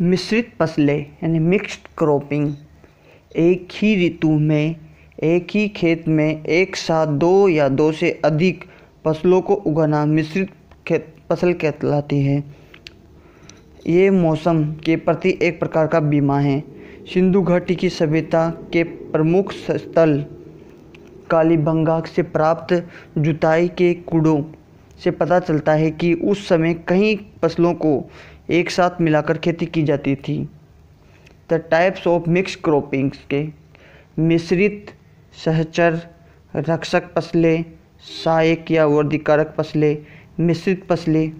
मिश्रित फसलें यानी मिक्स्ड क्रॉपिंग एक ही ऋतु में एक ही खेत में एक साथ दो या दो से अधिक फसलों को उगाना मिश्रित खेत फसल कहलाती है ये मौसम के प्रति एक प्रकार का बीमा है सिंधु घाटी की सभ्यता के प्रमुख स्थल कालीबंगा से प्राप्त जुताई के कुड़ों से पता चलता है कि उस समय कई फसलों को एक साथ मिलाकर खेती की जाती थी the types of mix croppings के मिश्रित सहचर रक्षक फसलें सहायक या वर्धिकारक फसलें मिश्रित फसलें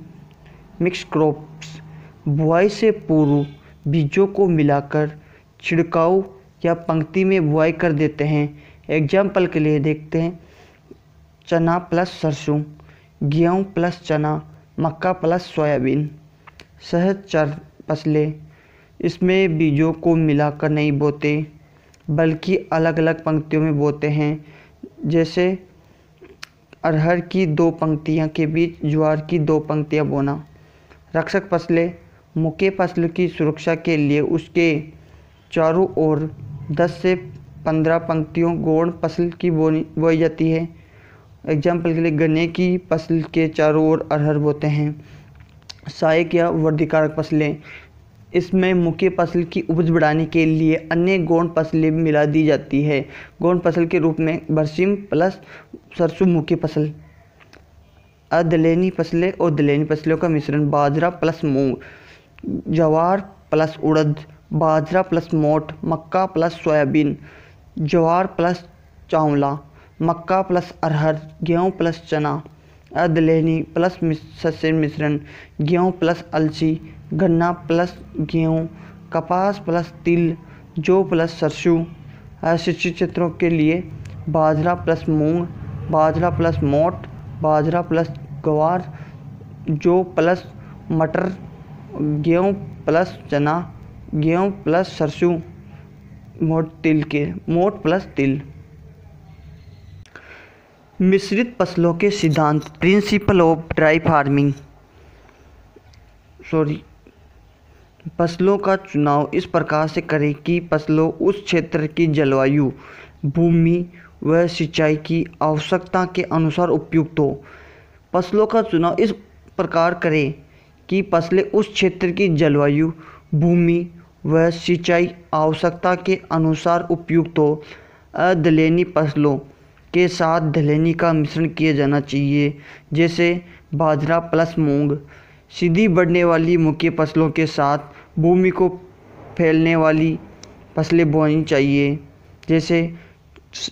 मिक्स क्रॉप्स बुआई से पूर्व बीजों को मिलाकर छिड़काव या पंक्ति में बुआई कर देते हैं एग्जाम्पल के लिए देखते हैं चना प्लस सरसों गेहूँ प्लस चना मक्का प्लस सोयाबीन सहचर फसलें इसमें बीजों को मिलाकर नहीं बोते बल्कि अलग अलग पंक्तियों में बोते हैं जैसे अरहर की दो पंक्तियों के बीच ज्वार की दो पंक्तियां बोना रक्षक फसलें मुख्य फसल की सुरक्षा के लिए उसके चारों ओर 10 से 15 पंक्तियों गोड़ फसल की बोनी बोई जाती है एग्जाम्पल के लिए गन्ने की फसल के चारों ओर अरहर बोते हैं सहायक या वर्धीकारक फसलें इसमें मुख्य फसल की उपज बढ़ाने के लिए अन्य गौण फसलें मिला दी जाती है गौण फसल के रूप में बरसीम प्लस सरसों मुख्य फसल अदलैनी फसलें और दलैनी फसलों का मिश्रण बाजरा प्लस मूंग जवार प्लस उड़द बाजरा प्लस मोट मक्का प्लस सोयाबीन ज्वार प्लस चावला मक्का प्लस अरहर गेहूँ प्लस चना दलहनी प्लस सस्य मिश्रण गेहूँ प्लस अलसी गन्ना प्लस गेहूँ कपास प्लस तिल जो प्लस सरसों शिक्षित क्षेत्रों के लिए बाजरा प्लस मूंग बाजरा प्लस मोट बाजरा प्लस गवार जो प्लस मटर गेहूँ प्लस चना गेहूँ प्लस सरसों मोट तिल के मोट प्लस तिल मिश्रित फसलों के सिद्धांत principle of dry farming sorry फसलों का चुनाव इस प्रकार से करें कि फसलों उस क्षेत्र की जलवायु भूमि व सिंचाई की आवश्यकता के अनुसार उपयुक्त हो फसलों का चुनाव इस प्रकार करें कि फसलें उस क्षेत्र की जलवायु भूमि व सिंचाई आवश्यकता के अनुसार उपयुक्त हो अदलेनी फसलों के साथ दलहनी का मिश्रण किया जाना चाहिए जैसे बाजरा प्लस मूंग सीधी बढ़ने वाली मुख्य फसलों के साथ भूमि को फैलने वाली फसलें बोनी चाहिए जैसे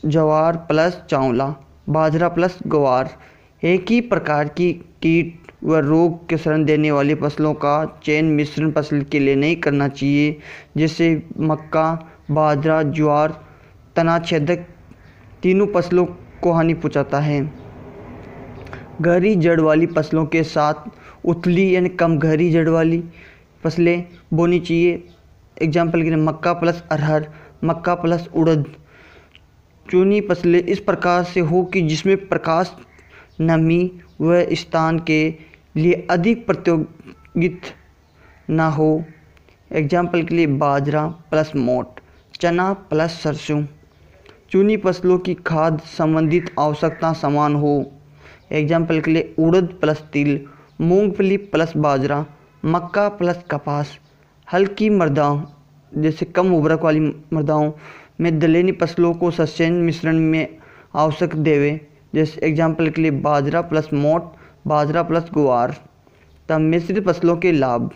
जवार प्लस चावला बाजरा प्लस ग्वार एक ही प्रकार की कीट व रोग के शरण देने वाली फसलों का चयन मिश्रण फसल के लिए नहीं करना चाहिए जैसे मक्का बाजरा ज्वार तनाछेदक तीनों फसलों को हानि पहुंचाता है गहरी जड़ वाली फसलों के साथ उथली यानी कम गहरी जड़ वाली फसलें बोनी चाहिए एग्जाम्पल के लिए मक्का प्लस अरहर मक्का प्लस उड़द चूनी फसलें इस प्रकार से हो कि जिसमें प्रकाश नमी व स्थान के लिए अधिक प्रतियोगित ना हो एग्जाम्पल के लिए बाजरा प्लस मोट चना प्लस सरसों चुनी फसलों की खाद संबंधित आवश्यकता समान हो एग्जाम्पल के लिए उड़द प्लस तिल मूंगफली प्लस बाजरा मक्का प्लस कपास हल्की मृदाओं जैसे कम उर्वरक वाली मृदाओं में दलेनी फसलों को सस्यन मिश्रण में आवश्यक देवे जैसे एग्जाम्पल के लिए बाजरा प्लस मोट बाजरा प्लस गुआर तब मिश्रित फसलों के लाभ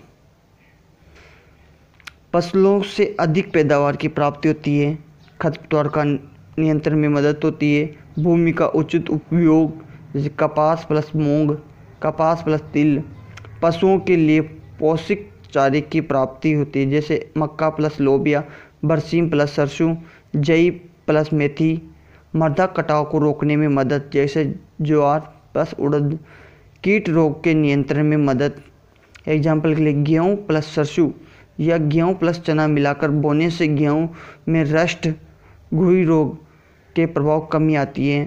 फसलों से अधिक पैदावार की प्राप्ति होती है खतपतवार का नियंत्रण में मदद होती है भूमि का उचित उपयोग कपास प्लस मूंग कपास प्लस तिल पशुओं के लिए पौष्टिक चारे की प्राप्ति होती है जैसे मक्का प्लस लोबिया बरसीम प्लस सरसों जई प्लस मेथी मृदा कटाव को रोकने में मदद जैसे ज्वार प्लस उड़द कीट रोग के नियंत्रण में मदद एग्जाम्पल के लिए गेहूँ प्लस सरसों या गेहूँ प्लस चना मिलाकर बोने से गेहूँ में रष्ट घुई रोग के प्रभाव कमी आती है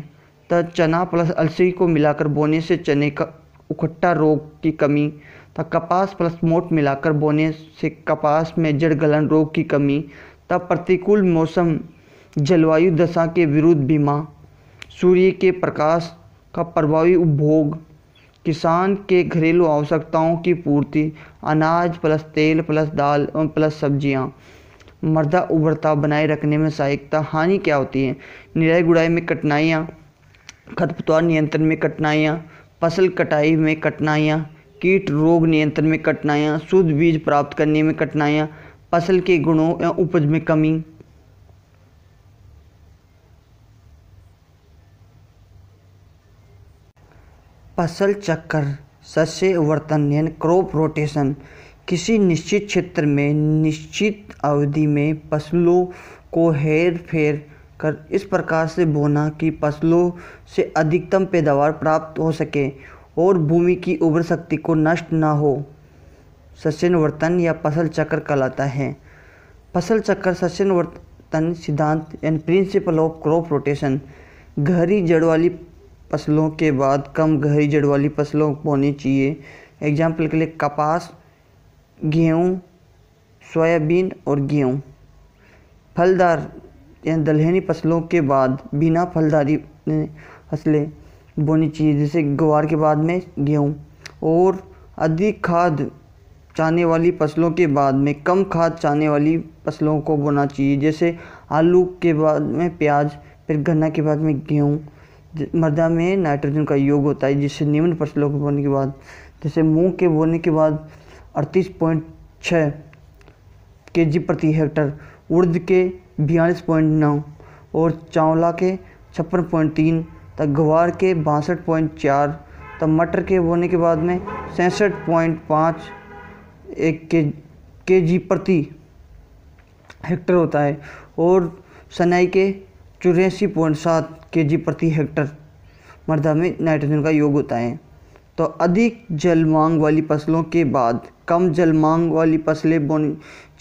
तथा चना प्लस अलसी को मिलाकर बोने से चने का उखट्टा रोग की कमी तथा कपास प्लस मोट मिलाकर बोने से कपास में जड़ गलन रोग की कमी तथा प्रतिकूल मौसम जलवायु दशा के विरुद्ध बीमा सूर्य के प्रकाश का प्रभावी उपभोग किसान के घरेलू आवश्यकताओं की पूर्ति अनाज प्लस तेल प्लस दाल प्लस सब्जियां मर्दा उभरता बनाए रखने में सहायकता हानि क्या होती है निराई गुड़ाई में कठिनाइयाँ खरपतवार नियंत्रण में कठिनाइयाँ फसल कटाई में कठिनाइयाँ कीट रोग नियंत्रण में कठिनाइयाँ शुद्ध बीज प्राप्त करने में कठिनाइयाँ फसल के गुणों या उपज में कमी फसल चक्कर सस्य वर्तन यानी क्रॉप रोटेशन किसी निश्चित क्षेत्र में निश्चित अवधि में फसलों को हेर फेर कर इस प्रकार से बोना कि फसलों से अधिकतम पैदावार प्राप्त हो सके और भूमि की उर्वर शक्ति को नष्ट ना हो वर्तन या फसल चक्र कहलाता है फसल चक्र वर्तन सिद्धांत and principle of crop rotation गहरी जड़ वाली फसलों के बाद कम गहरी जड़ वाली फसलों बोनी चाहिए एग्जाम्पल के लिए कपास गेहूँ सोयाबीन और गेहूँ फलदार यानी दलहनी फसलों के बाद बिना फलदारी फसलें बोनी चाहिए जैसे ग्वार के बाद में गेहूँ और अधिक खाद चाहने वाली फसलों के बाद में कम खाद चाहने वाली फसलों को बोना चाहिए जैसे आलू के बाद में प्याज फिर गन्ना के बाद में गेहूँ मृदा में नाइट्रोजन का योग होता है जिससे निम्न फसलों को बोने के बाद जैसे मूंग के बोने के बाद अड़तीस पॉइंट छः के जी प्रति हेक्टर उर्द के बयालीस पॉइंट नौ और चावला के छप्पन पॉइंट तीन तक ग्वार के बासठ पॉइंट चार तब मटर के बोने के बाद में सैंसठ पॉइंट पाँच एक के के जी प्रति हेक्टर होता है और सनाई के चौरासी पॉइंट सात के जी प्रति हेक्टर मर्दा में नाइट्रोजन का योग होता है तो अधिक जल मांग वाली फसलों के बाद कम जल मांग वाली फसलें बोनी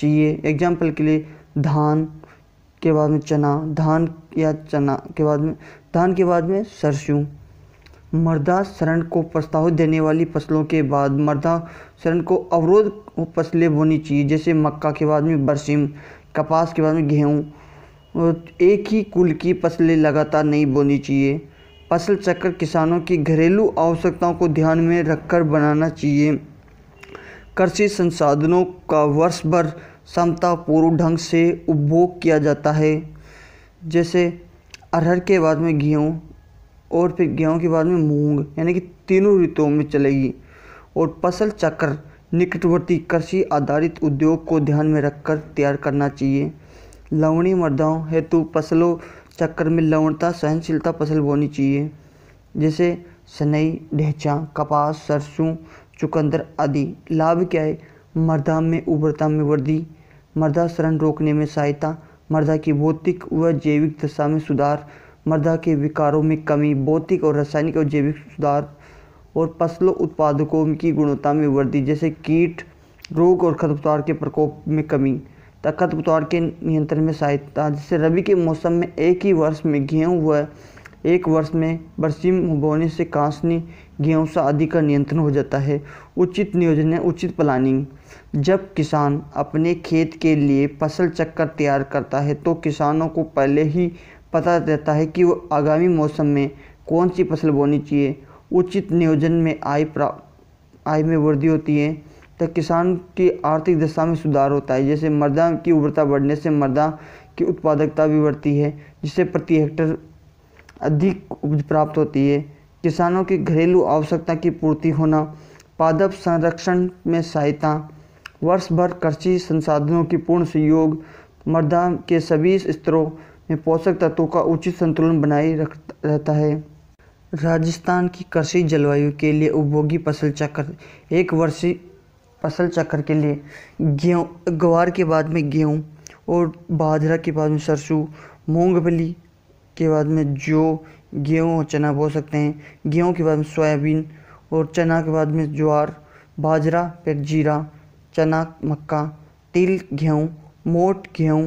चाहिए एग्जाम्पल के लिए धान के बाद में चना धान या चना के बाद में धान के बाद में सरसों मर्दा शरण को प्रस्ताव देने वाली फसलों के बाद मर्दा शरण को अवरोध फसलें बोनी चाहिए जैसे मक्का के बाद में बरसीम कपास के बाद में गेहूँ एक ही कुल की फसलें लगातार नहीं बोनी चाहिए फसल चक्र किसानों की घरेलू आवश्यकताओं को ध्यान में रखकर बनाना चाहिए कृषि संसाधनों का वर्ष भर समतापूर्ण ढंग से उपभोग किया जाता है जैसे अरहर के बाद में गेहूँ और फिर गेहूँ के बाद में मूंग यानी कि तीनों ऋतुओं में चलेगी और फसल चक्र निकटवर्ती कृषि आधारित उद्योग को ध्यान में रखकर तैयार करना चाहिए लवणी मृदाओं हेतु फसलों चक्कर में लवणता सहनशीलता फसल बोनी चाहिए जैसे सनई ढेचा कपास सरसों चुकंदर आदि लाभ क्या है मर्दा में उर्वरता में वृद्धि मर्दा शरण रोकने में सहायता मर्दा की भौतिक व जैविक दशा में सुधार मर्दा के विकारों में कमी भौतिक और रासायनिक और जैविक सुधार और फसलों उत्पादकों की गुणवत्ता में वृद्धि जैसे कीट रोग और खरपतवार के प्रकोप में कमी ताकत बतौर के नियंत्रण में सहायता जिससे रबी के मौसम में एक ही वर्ष में गेहूँ व एक वर्ष में बरसीम बोने से कांसनी गेहूँ सा आदि का नियंत्रण हो जाता है उचित नियोजन उचित प्लानिंग जब किसान अपने खेत के लिए फसल चक्कर तैयार करता है तो किसानों को पहले ही पता रहता है कि वो आगामी मौसम में कौन सी फसल बोनी चाहिए उचित नियोजन में आय प्राप्त आय में वृद्धि होती है तक किसान की आर्थिक दशा में सुधार होता है जैसे मर्दा की उर्वरता बढ़ने से मर्दा की उत्पादकता भी बढ़ती है जिससे प्रति हेक्टर अधिक उपज प्राप्त होती है किसानों की घरेलू आवश्यकता की पूर्ति होना पादप संरक्षण में सहायता वर्ष भर कृषि संसाधनों की पूर्ण सहयोग मृदा के सभी स्तरों में पोषक तत्वों का उचित संतुलन बनाए रख रहता है राजस्थान की कृषि जलवायु के लिए उपभोगी फसल चक्र एक वर्षीय फसल चक्र के लिए गेहूँ ग्वार के बाद में गेहूँ और बाजरा के बाद में सरसों मूंगफली के बाद में जो गेहूँ और चना बो सकते हैं गेहूँ के बाद में सोयाबीन और चना के बाद में ज्वार बाजरा फिर जीरा चना मक्का तिल गेहूँ मोट गेहूँ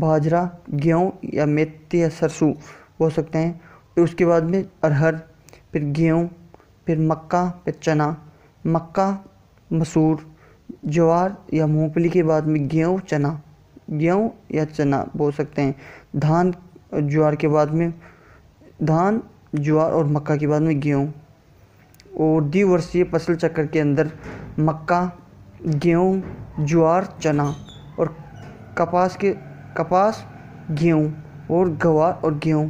बाजरा गेहूँ या मेथी या सरसों बो सकते हैं उसके बाद में अरहर फिर गेहूँ फिर मक्का फिर चना मक्का मसूर ज्वार या मूंगफली के बाद में गेहूँ चना गेहूँ या चना बो सकते हैं धान ज्वार के बाद में धान ज्वार और मक्का के बाद में गेहूँ और द्विवर्षीय फसल चक्र के अंदर मक्का गेहूँ ज्वार चना और कपास के कपास गेहूँ और गवार और गेहूँ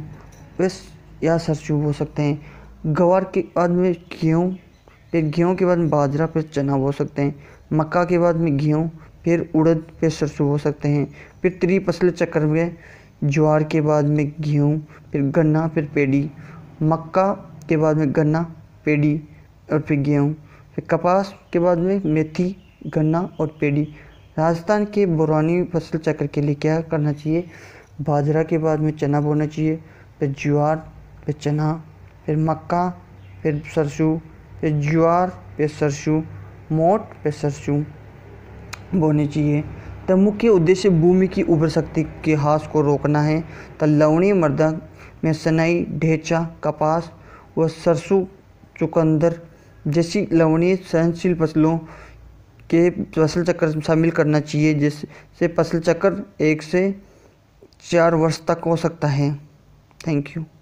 बस या सरसों बो सकते हैं गवार के बाद में गेहूँ फिर गेहूँ के बाद बाजरा फिर चना बो सकते हैं मक्का के बाद में गेहूँ फिर उड़द फिर सरसों बो सकते हैं फिर त्री फसल चक्र में ज्वार के बाद में गेहूँ फिर गन्ना फिर पेड़ी मक्का के बाद में गन्ना पेड़ी और फिर गेहूँ फिर कपास के बाद में मेथी गन्ना और पेड़ी राजस्थान के बुरानी फसल चक्र के लिए क्या करना चाहिए बाजरा के बाद में चना बोना चाहिए फिर ज्वार फिर चना फिर मक्का फिर सरसों ज्वार पे सरसों मोट पे सरसों बोने चाहिए तब मुख्य उद्देश्य भूमि की उभर शक्ति के हास को रोकना है तो लवणी मर्दन में सनाई ढेचा कपास व सरसों चुकंदर जैसी लवणीय सहनशील फसलों के फसल चक्र शामिल करना चाहिए जिससे फसल चक्र एक से चार वर्ष तक हो सकता है थैंक यू